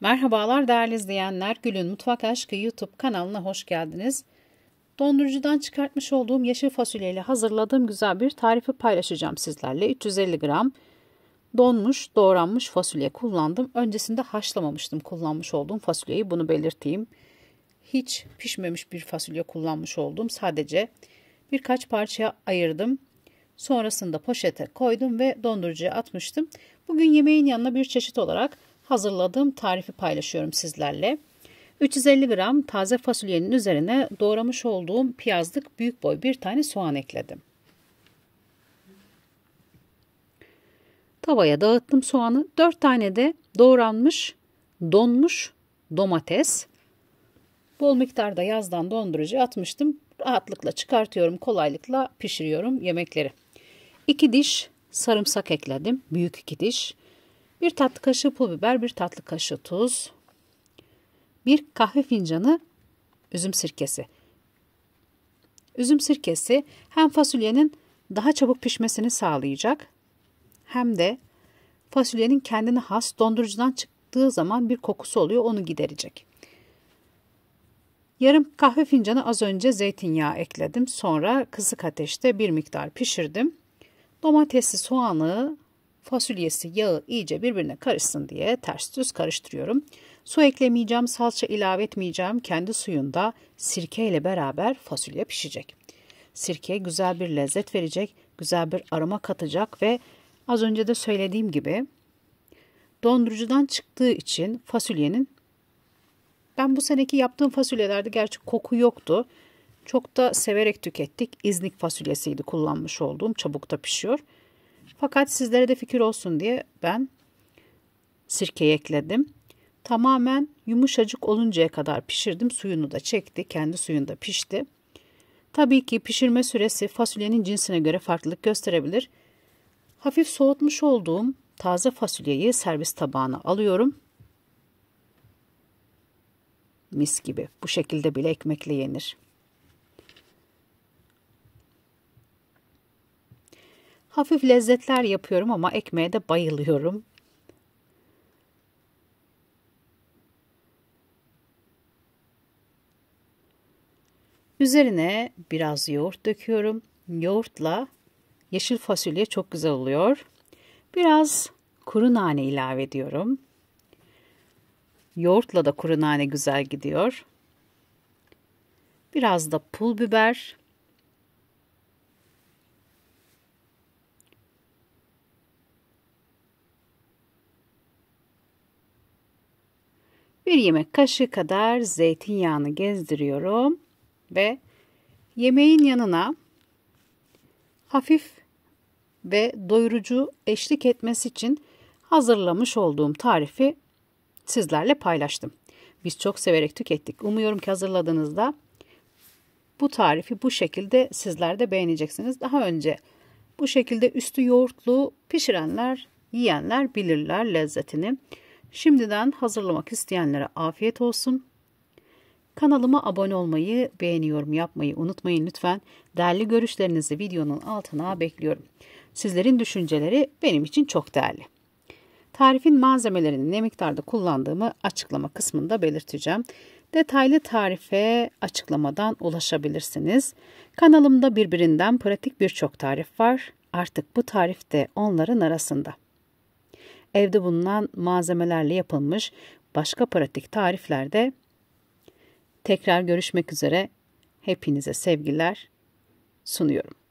Merhabalar değerli izleyenler. Gül'ün Mutfak Aşkı YouTube kanalına hoş geldiniz. Dondurucudan çıkartmış olduğum yeşil fasulyeyle hazırladığım güzel bir tarifi paylaşacağım sizlerle. 350 gram donmuş, doğranmış fasulye kullandım. Öncesinde haşlamamıştım kullanmış olduğum fasulyeyi. Bunu belirteyim. Hiç pişmemiş bir fasulye kullanmış oldum. Sadece birkaç parçaya ayırdım. Sonrasında poşete koydum ve dondurucuya atmıştım. Bugün yemeğin yanına bir çeşit olarak hazırladığım tarifi paylaşıyorum sizlerle. 350 gram taze fasulyenin üzerine doğramış olduğum piyazlık büyük boy bir tane soğan ekledim. Tavaya dağıttım soğanı. 4 tane de doğranmış, donmuş domates. Bol miktarda yazdan dondurucu atmıştım. Rahatlıkla çıkartıyorum, kolaylıkla pişiriyorum yemekleri. 2 diş sarımsak ekledim. Büyük 2 diş. 1 tatlı kaşığı pul biber, 1 tatlı kaşığı tuz, 1 kahve fincanı üzüm sirkesi. Üzüm sirkesi hem fasulyenin daha çabuk pişmesini sağlayacak hem de fasulyenin kendine has dondurucudan çıktığı zaman bir kokusu oluyor onu giderecek. Yarım kahve fincanı az önce zeytinyağı ekledim. Sonra kısık ateşte bir miktar pişirdim. Domatesi, soğanı fasulyesi, yağı iyice birbirine karışsın diye ters düz karıştırıyorum. Su eklemeyeceğim, salça ilave etmeyeceğim. Kendi suyunda sirke ile beraber fasulye pişecek. Sirke güzel bir lezzet verecek, güzel bir aroma katacak ve az önce de söylediğim gibi dondurucudan çıktığı için fasulyenin ben bu seneki yaptığım fasulyelerde gerçi koku yoktu. Çok da severek tükettik. İznik fasulyesiydi kullanmış olduğum. Çabuk da pişiyor. Fakat sizlere de fikir olsun diye ben sirkeyi ekledim. Tamamen yumuşacık oluncaya kadar pişirdim. Suyunu da çekti. Kendi suyunda pişti. Tabii ki pişirme süresi fasulyenin cinsine göre farklılık gösterebilir. Hafif soğutmuş olduğum taze fasulyeyi servis tabağına alıyorum. Mis gibi. Bu şekilde bile ekmekle yenir. Hafif lezzetler yapıyorum ama ekmeğe de bayılıyorum. Üzerine biraz yoğurt döküyorum. Yoğurtla yeşil fasulye çok güzel oluyor. Biraz kuru nane ilave ediyorum. Yoğurtla da kuru nane güzel gidiyor. Biraz da pul biber. Bir yemek kaşığı kadar zeytinyağını gezdiriyorum ve yemeğin yanına hafif ve doyurucu eşlik etmesi için hazırlamış olduğum tarifi sizlerle paylaştım. Biz çok severek tükettik. Umuyorum ki hazırladığınızda bu tarifi bu şekilde sizler de beğeneceksiniz. Daha önce bu şekilde üstü yoğurtlu pişirenler, yiyenler bilirler lezzetini. Şimdiden hazırlamak isteyenlere afiyet olsun. Kanalıma abone olmayı, beğeni yorum yapmayı unutmayın lütfen. Değerli görüşlerinizi videonun altına bekliyorum. Sizlerin düşünceleri benim için çok değerli. Tarifin malzemelerini ne miktarda kullandığımı açıklama kısmında belirteceğim. Detaylı tarife açıklamadan ulaşabilirsiniz. Kanalımda birbirinden pratik birçok tarif var. Artık bu tarif de onların arasında evde bulunan malzemelerle yapılmış başka pratik tariflerde tekrar görüşmek üzere hepinize sevgiler sunuyorum.